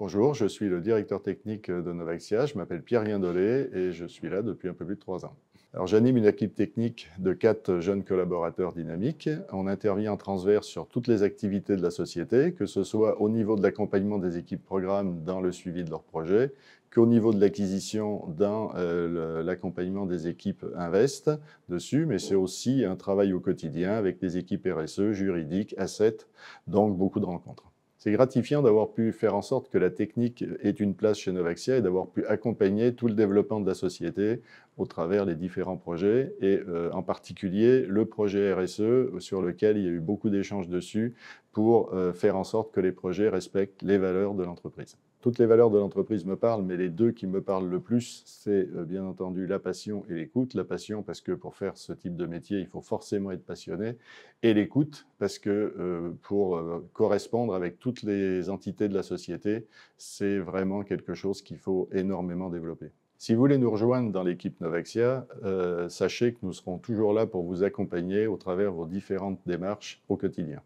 Bonjour, je suis le directeur technique de Novaxia. Je m'appelle Pierre Riendolé et je suis là depuis un peu plus de trois ans. Alors, j'anime une équipe technique de quatre jeunes collaborateurs dynamiques. On intervient en transverse sur toutes les activités de la société, que ce soit au niveau de l'accompagnement des équipes programme dans le suivi de leurs projets, qu'au niveau de l'acquisition dans euh, l'accompagnement des équipes Invest dessus, mais c'est aussi un travail au quotidien avec des équipes RSE, juridiques, assets, donc beaucoup de rencontres. C'est gratifiant d'avoir pu faire en sorte que la technique ait une place chez Novaxia et d'avoir pu accompagner tout le développement de la société au travers les différents projets et euh, en particulier le projet RSE sur lequel il y a eu beaucoup d'échanges dessus pour euh, faire en sorte que les projets respectent les valeurs de l'entreprise. Toutes les valeurs de l'entreprise me parlent, mais les deux qui me parlent le plus, c'est euh, bien entendu la passion et l'écoute. La passion parce que pour faire ce type de métier, il faut forcément être passionné, et l'écoute parce que pour correspondre avec tout toutes les entités de la société, c'est vraiment quelque chose qu'il faut énormément développer. Si vous voulez nous rejoindre dans l'équipe Novaxia, euh, sachez que nous serons toujours là pour vous accompagner au travers de vos différentes démarches au quotidien.